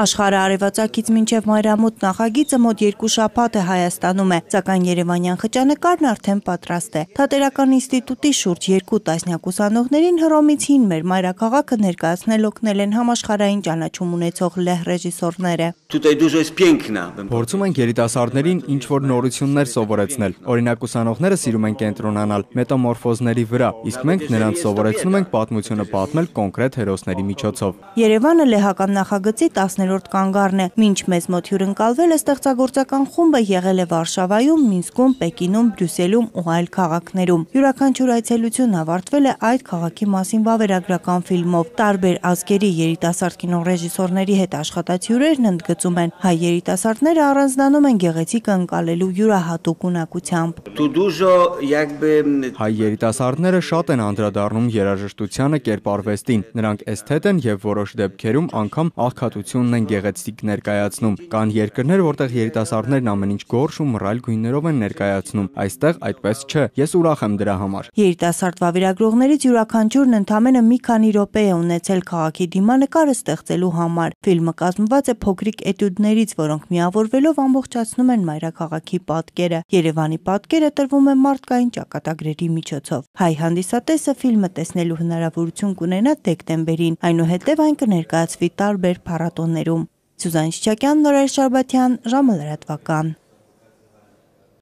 Աշխարհը արևածագից մինչև մայրամուտ նախագիծը մոտ երկու շաբաթ է Հայաստանում է, սակայն Երևանյան խճանկարն արդեն պատրաստ է։ Թատերական ինստիտուտի շուրջ երկու տասնյակ ուսանողներին Հռոմից հին մեր մայրաքաղաքը ներկայացնել օգնել են համաշխարհային ճանաչում ունեցող լեհ ռեժիսորները։ Փորձում ենք երիտասարդներին ինչ որ նորություններ սովորեցնել։ Օրինակ ուսանողները սիրում են կենտրոնանալ մետամորֆոզների վրա, իսկ մենք նրանց սովորեցնում ենք պատմությունը պատմել կոնկրետ հերոսների միջոցով։ Երևանը լեհական նախագծի 10 10-րդ կանգառն է։ Մինչ մեզ մոտ հյուրընկալվելը ստեղծագործական խումբը եղել է Վարշավայում, Մինսկում, Պեկինում, Բրյուսելում ու այլ քաղաքներում։ Յուրաքանչյուր այցելությունն ավարտվել է այդ քաղաքի մասին վավերագրական ֆիլմով։ Տարբեր ազգերի երիտասարդ կինոռեժիսորների հետ աշխատած հյուրերն ընդգծում են հայ երիտասարդները առանձնանում են գեղեցիկը ընկալելու յուրահատուկ ունակությամբ։ Հայ երիտասարդները շատ են անդրադառնում երաժշտությանը, կերպարվեստին։ Նրանք էսթետ են եւ որոշ դեպքերում անգամ աղքատություն երաժշտականն են գեղեցիկ ներկայացնում։ Կան երկրներ, որտեղ երիտասարդներն ամեն ինչ գորշ ու մռայլ գույներով են ներկայացնում։ Այստեղ այդպես չէ։ Ես ուրախ եմ դրա համար։ Երիտասարդ վավերագրողներից յուրաքանչյուրն ընդամենը մի քանի րոպե է ունեցել քաղաքի դիմանկարը ստեղծելու համար։ Ֆիլմը կազմված է փոքրիկ էտյուդներից, որոնք միավորվելով ամբողջացնում են մայրաքաղաքի պատկերը։ Երևանի պատկերը տրվում է մարդկային ճակատագրերի միջոցով։ Հայ հանդիսատեսը ֆիլմը տեսնելու հնարավորություն կունենա դեկտեմբերին, այնուհետև այն կներկայացվի տարբեր փառատոներ լրատվականներում։ Սյուզան Շիճակյան, Նորայր Շարբաթյան, ժամը լրատվական։